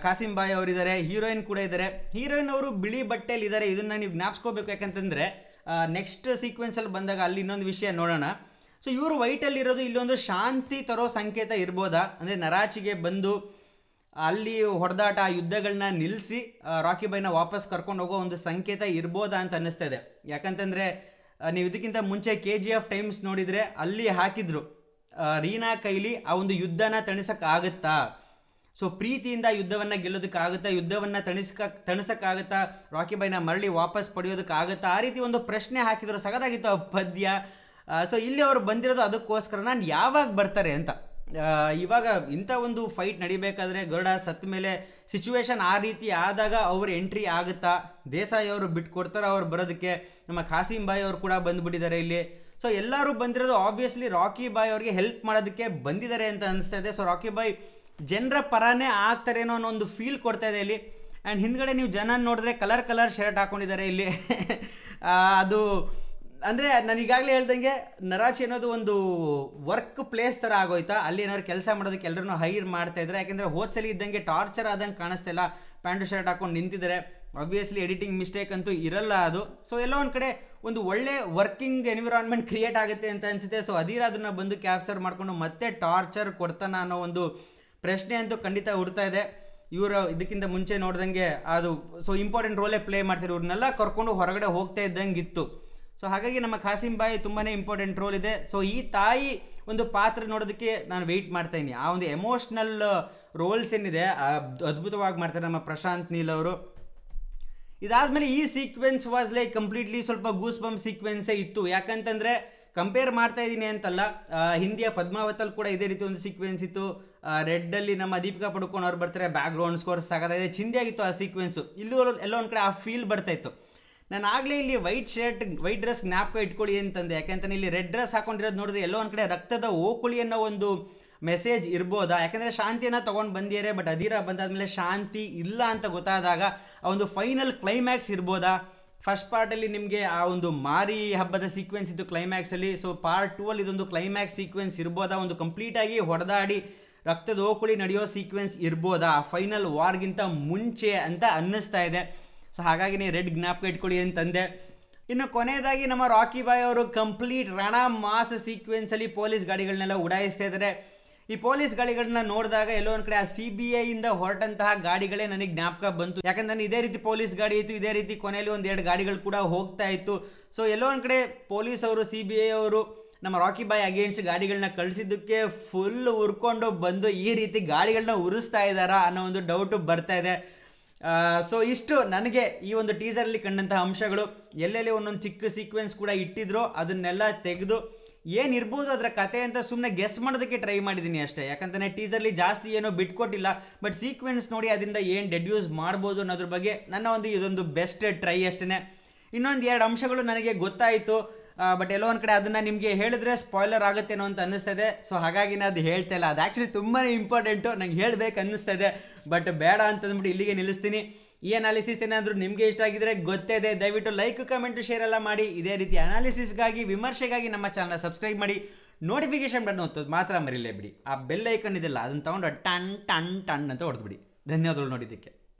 ಕಾಸಿಂ ಬಾಯ್ ಅವರಿದ್ದಾರೆ ಹೀರೋಯಿನ್ ಕೂಡ ಇದ್ದಾರೆ ಹೀರೋಯಿನ್ ಅವರು ಬಿಳಿ ಬಟ್ಟೆಯಲ್ಲಿ ಇದ್ದಾರೆ ಇದನ್ನು ನೀವು ಜ್ಞಾಪಿಸ್ಕೋಬೇಕು ಯಾಕಂತಂದರೆ ನೆಕ್ಸ್ಟ್ ಸೀಕ್ವೆನ್ಸಲ್ಲಿ ಬಂದಾಗ ಅಲ್ಲಿ ಇನ್ನೊಂದು ವಿಷಯ ನೋಡೋಣ ಸೊ ಇವರು ವೈಟಲ್ಲಿರೋದು ಇಲ್ಲೊಂದು ಶಾಂತಿ ತರೋ ಸಂಕೇತ ಇರ್ಬೋದಾ ಅಂದರೆ ನರಾಚಿಗೆ ಬಂದು ಅಲ್ಲಿ ಹೊಡೆದಾಟ ಯುದ್ಧಗಳನ್ನ ನಿಲ್ಲಿಸಿ ರಾಕಿ ಬೈನ ವಾಪಸ್ ಕರ್ಕೊಂಡು ಹೋಗೋ ಒಂದು ಸಂಕೇತ ಇರ್ಬೋದಾ ಅಂತ ಅನ್ನಿಸ್ತಾ ಇದೆ ಯಾಕಂತಂದರೆ ನೀವು ಇದಕ್ಕಿಂತ ಮುಂಚೆ ಕೆ ಜಿ ಎಫ್ ಟೈಮ್ಸ್ ನೋಡಿದರೆ ಅಲ್ಲಿ ಹಾಕಿದ್ರು ರೀನಾ ಕೈಲಿ ಆ ಒಂದು ಯುದ್ಧನ ತಣಿಸೋಕ್ಕಾಗತ್ತಾ ಸೊ ಪ್ರೀತಿಯಿಂದ ಯುದ್ಧವನ್ನು ಗೆಲ್ಲೋದಕ್ಕಾಗುತ್ತಾ ಯುದ್ಧವನ್ನು ತಣಿಸ್ಕ ತಣಿಸೋಕ್ಕಾಗುತ್ತಾ ರಾಕಿ ಬೈನ ಮರಳಿ ವಾಪಸ್ ಪಡೆಯೋದಕ್ಕಾಗತ್ತಾ ಆ ರೀತಿ ಒಂದು ಪ್ರಶ್ನೆ ಹಾಕಿದ್ರು ಸಗದಾಗಿತ್ತು ಆ ಪದ್ಯ ಸೊ ಇಲ್ಲಿ ಅವರು ಬಂದಿರೋದು ಅದಕ್ಕೋಸ್ಕರ ನಾನು ಯಾವಾಗ ಬರ್ತಾರೆ ಅಂತ ಇವಾಗ ಇಂಥ ಒಂದು ಫೈಟ್ ನಡಿಬೇಕಾದ್ರೆ ಗರುಡ ಸತ್ತ ಮೇಲೆ ಸಿಚುವೇಶನ್ ಆ ರೀತಿ ಆದಾಗ ಅವ್ರ ಎಂಟ್ರಿ ಆಗುತ್ತಾ ದೇಸಾಯಿ ಅವರು ಬಿಟ್ಕೊಡ್ತಾರೆ ಅವ್ರು ಬರೋದಕ್ಕೆ ನಮ್ಮ ಖಾಸಿಂ ಬಾಯಿ ಅವರು ಕೂಡ ಬಂದುಬಿಟ್ಟಿದ್ದಾರೆ ಇಲ್ಲಿ ಸೊ ಎಲ್ಲರೂ ಬಂದಿರೋದು ಆಬ್ವಿಯಸ್ಲಿ ರಾಕಿ ಬಾಯ್ ಅವ್ರಿಗೆ ಹೆಲ್ಪ್ ಮಾಡೋದಕ್ಕೆ ಬಂದಿದ್ದಾರೆ ಅಂತ ಅನಿಸ್ತಾ ಇದೆ ಸೊ ರಾಕಿ ಬಾಯ್ ಜನರ ಪರಾನೇ ಆಗ್ತಾರೇನೋ ಅನ್ನೋ ಒಂದು ಫೀಲ್ ಕೊಡ್ತಾ ಇದೆ ಇಲ್ಲಿ ಆ್ಯಂಡ್ ಹಿಂದ್ಗಡೆ ನೀವು ಜನ ನೋಡಿದ್ರೆ ಕಲರ್ ಕಲರ್ ಶರ್ಟ್ ಹಾಕ್ಕೊಂಡಿದ್ದಾರೆ ಇಲ್ಲಿ *laughs* ಅದು ಅಂದರೆ ನಾನು ಈಗಾಗಲೇ ಹೇಳ್ದಂಗೆ ನರಾಶಿ ಅನ್ನೋದು ಒಂದು ವರ್ಕ್ ಪ್ಲೇಸ್ ಥರ ಆಗೋಯ್ತಾ ಅಲ್ಲಿ ಏನಾದ್ರು ಕೆಲಸ ಮಾಡೋದಕ್ಕೆ ಎಲ್ಲರೂ ಹೈರ್ ಮಾಡ್ತಾ ಇದ್ದಾರೆ ಯಾಕೆಂದರೆ ಹೋದ್ಸಲಿ ಇದ್ದಂಗೆ ಟಾರ್ಚರ್ ಆದಂಗೆ ಕಾಣಿಸ್ತಿಲ್ಲ ಪ್ಯಾಂಟ್ ಶರ್ಟ್ ಹಾಕೊಂಡು ನಿಂತಿದ್ದಾರೆ ಆಬ್ವಿಯಸ್ಲಿ ಎಡಿಟಿಂಗ್ ಮಿಸ್ಟೇಕ್ ಅಂತೂ ಇರಲ್ಲ ಅದು ಸೊ ಎಲ್ಲೋ ಒಂದು ಕಡೆ ಒಂದು ಒಳ್ಳೆ ವರ್ಕಿಂಗ್ ಎನ್ವಿರಾನ್ಮೆಂಟ್ ಕ್ರಿಯೇಟ್ ಆಗುತ್ತೆ ಅಂತ ಅನಿಸುತ್ತೆ ಸೊ ಅದೀರ ಅದನ್ನು ಬಂದು ಕ್ಯಾಪ್ಚರ್ ಮಾಡಿಕೊಂಡು ಮತ್ತೆ ಟಾರ್ಚರ್ ಕೊಡ್ತಾನ ಅನ್ನೋ ಒಂದು ಪ್ರಶ್ನೆ ಅಂತೂ ಖಂಡಿತ ಹುಡ್ತಾ ಇದೆ ಇವರು ಇದಕ್ಕಿಂತ ಮುಂಚೆ ನೋಡ್ದಂಗೆ ಅದು ಸೊ ಇಂಪಾರ್ಟೆಂಟ್ ರೋಲೇ ಪ್ಲೇ ಮಾಡ್ತಾರೆ ಇವ್ರನ್ನೆಲ್ಲ ಕರ್ಕೊಂಡು ಹೊರಗಡೆ ಹೋಗ್ತಾ ಇದ್ದಂಗೆ ಇತ್ತು ಸೊ ಹಾಗಾಗಿ ನಮ್ಮ ಖಾಸಿಂ ಬಾಯಿ ತುಂಬಾ ಇಂಪಾರ್ಟೆಂಟ್ ರೋಲ್ ಇದೆ ಸೊ ಈ ತಾಯಿ ಒಂದು ಪಾತ್ರ ನೋಡೋದಕ್ಕೆ ನಾನು ವೆಯ್ಟ್ ಮಾಡ್ತಾ ಇದ್ದೀನಿ ಆ ಒಂದು ಎಮೋಷ್ನಲ್ ರೋಲ್ಸ್ ಏನಿದೆ ಅದ್ಭುತವಾಗಿ ಮಾಡ್ತಾರೆ ನಮ್ಮ ಪ್ರಶಾಂತ್ ನೀಲ್ ಅವರು ಇದಾದಮೇಲೆ ಈ ಸೀಕ್ವೆನ್ಸ್ ವಾಸ್ ಲೈಕ್ ಕಂಪ್ಲೀಟ್ಲಿ ಸ್ವಲ್ಪ ಗೂಸ್ ಬಂಪ್ ಸೀಕ್ವೆನ್ಸೇ ಇತ್ತು ಯಾಕಂತಂದರೆ ಕಂಪೇರ್ ಮಾಡ್ತಾ ಇದ್ದೀನಿ ಅಂತಲ್ಲ ಹಿಂದಿಯ ಪದ್ಮಾವತಲ್ಲಿ ಕೂಡ ಇದೇ ರೀತಿ ಒಂದು ಸೀಕ್ವೆನ್ಸ್ ಇತ್ತು ರೆಡ್ಡಲ್ಲಿ ನಮ್ಮ ದೀಪಿಕಾ ಪಡ್ಕೊಂಡು ಅವ್ರು ಬರ್ತಾರೆ ಬ್ಯಾಕ್ ಗ್ರೌಂಡ್ ಸ್ಕೋರ್ಸ್ ಆಗೋದಾಗಿದೆ ಚಿಂದಿಯಾಗಿತ್ತು ಆ ಸೀಕ್ವೆನ್ಸು ಇಲ್ಲೂ ಎಲ್ಲೋ ಒಂದು ಕಡೆ ಆ ಫೀಲ್ ಬರ್ತಾಯಿತ್ತು ನಾನು ಆಗಲೇ ಇಲ್ಲಿ ವೈಟ್ ಶರ್ಟ್ ವೈಟ್ ಡ್ರೆಸ್ ಜ್ಞಾಪಕ ಇಟ್ಕೊಳ್ಳಿ ಅಂತಂದೆ ಯಾಕೆಂತಂದ್ರೆ ಇಲ್ಲಿ ರೆಡ್ ಡ್ರೆಸ್ ಹಾಕೊಂಡಿರೋದು ನೋಡಿದ್ರೆ ಎಲ್ಲೋ ಒಂದು ಕಡೆ ರಕ್ತದ ಓಕುಳಿ ಅನ್ನೋ ಒಂದು ಮೆಸೇಜ್ ಇರ್ಬೋದಾ ಯಾಕೆಂದರೆ ಶಾಂತಿಯನ್ನು ತೊಗೊಂಡು ಬಂದಿದ್ದಾರೆ ಬಟ್ ಅಧೀರ ಬಂದಾದ್ಮೇಲೆ ಶಾಂತಿ ಇಲ್ಲ ಅಂತ ಗೊತ್ತಾದಾಗ ಆ ಒಂದು ಫೈನಲ್ ಕ್ಲೈಮ್ಯಾಕ್ಸ್ ಇರ್ಬೋದಾ ಫಸ್ಟ್ ಪಾರ್ಟಲ್ಲಿ ನಿಮಗೆ ಆ ಒಂದು ಮಾರಿ ಹಬ್ಬದ ಸೀಕ್ವೆನ್ಸ್ ಇದ್ದು ಕ್ಲೈಮ್ಯಾಕ್ಸಲ್ಲಿ ಸೊ ಪಾರ್ಟ್ ಟೂ ಅಲ್ಲಿ ಇದೊಂದು ಕ್ಲೈಮ್ಯಾಕ್ಸ್ ಸೀಕ್ವೆನ್ಸ್ ಇರ್ಬೋದಾ ಒಂದು ಕಂಪ್ಲೀಟಾಗಿ ಹೊಡೆದಾಡಿ ರಕ್ತದ ಓಕುಳಿ ನಡೆಯೋ ಸೀಕ್ವೆನ್ಸ್ ಇರ್ಬೋದಾ ಫೈನಲ್ ವಾರ್ಗಿಂತ ಮುಂಚೆ ಅಂತ ಅನ್ನಿಸ್ತಾ ಇದೆ ಸೊ ಹಾಗಾಗಿ ನೀವು ರೆಡ್ ಜ್ಞಾಪಕ ಇಟ್ಕೊಳ್ಳಿ ಅಂತಂದೆ ಇನ್ನು ಕೊನೆಯದಾಗಿ ನಮ್ಮ ರಾಕಿ ಬಾಯ್ ಅವರು ಕಂಪ್ಲೀಟ್ ರಣ ಮಾಸ್ ಸೀಕ್ವೆನ್ಸಲ್ಲಿ ಪೊಲೀಸ್ ಗಾಡಿಗಳನ್ನೆಲ್ಲ ಉಡಾಯಿಸ್ತಾ ಇದ್ದಾರೆ ಈ ಪೊಲೀಸ್ ಗಾಡಿಗಳನ್ನ ನೋಡಿದಾಗ ಎಲ್ಲೋ ಒಂದ್ ಕಡೆ ಆ ಸಿ ಬಿ ಐಯಿಂದ ಹೊರಟಂತಹ ಗಾಡಿಗಳೇ ನನಗೆ ಜ್ಞಾಪಕ ಬಂತು ಯಾಕಂದ್ರೆ ನಾನು ಇದೇ ರೀತಿ ಪೊಲೀಸ್ ಗಾಡಿ ಇತ್ತು ಇದೇ ರೀತಿ ಕೊನೆಯಲ್ಲಿ ಒಂದು ಎರಡು ಗಾಡಿಗಳು ಕೂಡ ಹೋಗ್ತಾ ಇತ್ತು ಸೊ ಎಲ್ಲೋ ಒಂದ್ ಕಡೆ ಪೊಲೀಸ್ ಅವರು ಸಿ ಬಿ ಐ ಅವರು ನಮ್ಮ ರಾಕಿ ಬಾಯ್ ಅಗೇನ್ಸ್ಟ್ ಗಾಡಿಗಳನ್ನ ಕಳಿಸಿದ್ದಕ್ಕೆ ಫುಲ್ ಉರ್ಕೊಂಡು ಬಂದು ಈ ರೀತಿ ಗಾಡಿಗಳನ್ನ ಉರಿಸ್ತಾ ಇದ್ದಾರಾ ಅನ್ನೋ ಒಂದು ಡೌಟು ಬರ್ತಾ ಇದೆ ಸೊ ಇಷ್ಟು ನನಗೆ ಈ ಒಂದು ಟೀಸರಲ್ಲಿ ಕಂಡಂತಹ ಅಂಶಗಳು ಎಲ್ಲೆಲ್ಲಿ ಒಂದೊಂದು ಚಿಕ್ಕ ಸೀಕ್ವೆನ್ಸ್ ಕೂಡ ಇಟ್ಟಿದ್ರು ಅದನ್ನೆಲ್ಲ ತೆಗೆದು ಏನಿರ್ಬೋದು ಅದರ ಕತೆ ಅಂತ ಸುಮ್ಮನೆ ಗೆಸ್ ಮಾಡೋದಕ್ಕೆ ಟ್ರೈ ಮಾಡಿದ್ದೀನಿ ಅಷ್ಟೇ ಯಾಕಂತಂದರೆ ಟೀಸರ್ಲಿ ಜಾಸ್ತಿ ಏನೋ ಬಿಟ್ಕೊಟ್ಟಿಲ್ಲ ಬಟ್ ಸೀಕ್ವೆನ್ಸ್ ನೋಡಿ ಅದರಿಂದ ಏನು ಡೆಡ್ಯೂಸ್ ಮಾಡ್ಬೋದು ಅನ್ನೋದ್ರ ಬಗ್ಗೆ ನನ್ನ ಒಂದು ಇದೊಂದು ಬೆಸ್ಟ್ ಟ್ರೈ ಅಷ್ಟೇ ಇನ್ನೊಂದು ಎರಡು ಅಂಶಗಳು ನನಗೆ ಗೊತ್ತಾಯಿತು ಬಟ್ ಎಲ್ಲೋ ಒಂದು ಕಡೆ ಅದನ್ನು ನಿಮಗೆ ಹೇಳಿದ್ರೆ ಸ್ಪಾಯ್ಲರ್ ಆಗುತ್ತೇನೋ ಅಂತ ಅನ್ನಿಸ್ತದೆ ಸೊ ಹಾಗಾಗಿ ನಾನು ಅದು ಹೇಳ್ತಾ ಇಲ್ಲ ಅದು ಆ್ಯಕ್ಚುಲಿ ತುಂಬಾ ಇಂಪಾರ್ಟೆಂಟು ನಂಗೆ ಹೇಳಬೇಕು ಅನ್ನಿಸ್ತದೆ ಬಟ್ ಬೇಡ ಅಂತಂದ್ಬಿಟ್ಟು ಇಲ್ಲಿಗೆ ನಿಲ್ಲಿಸ್ತೀನಿ ಈ ಅನಾಲಿಸಿಸ್ ಏನಾದರೂ ನಿಮಗೆ ಇಷ್ಟ ಆಗಿದ್ರೆ ಗೊತ್ತೇ ಇದೆ ದಯವಿಟ್ಟು ಲೈಕ್ ಕಮೆಂಟ್ ಶೇರ್ ಎಲ್ಲ ಮಾಡಿ ಇದೇ ರೀತಿ ಅನಾಲಿಸಿಸ್ಗಾಗಿ ವಿಮರ್ಶೆಗಾಗಿ ನಮ್ಮ ಚಾನಲ್ನ ಸಬ್ಸ್ಕ್ರೈಬ್ ಮಾಡಿ ನೋಟಿಫಿಕೇಶನ್ ಬಟನ್ ಹೊತ್ತೋದು ಮಾತ್ರ ಮರಿಲೇ ಬಿಡಿ ಆ ಬೆಲ್ ಐಕನ್ ಇದೆಲ್ಲ ಅದನ್ನು ತೊಗೊಂಡು ಟನ್ ಟನ್ ಟನ್ ಅಂತ ಹೊಡೆದ್ಬಿಡಿ ಧನ್ಯವಾದಗಳು ನೋಡಿದ್ದಕ್ಕೆ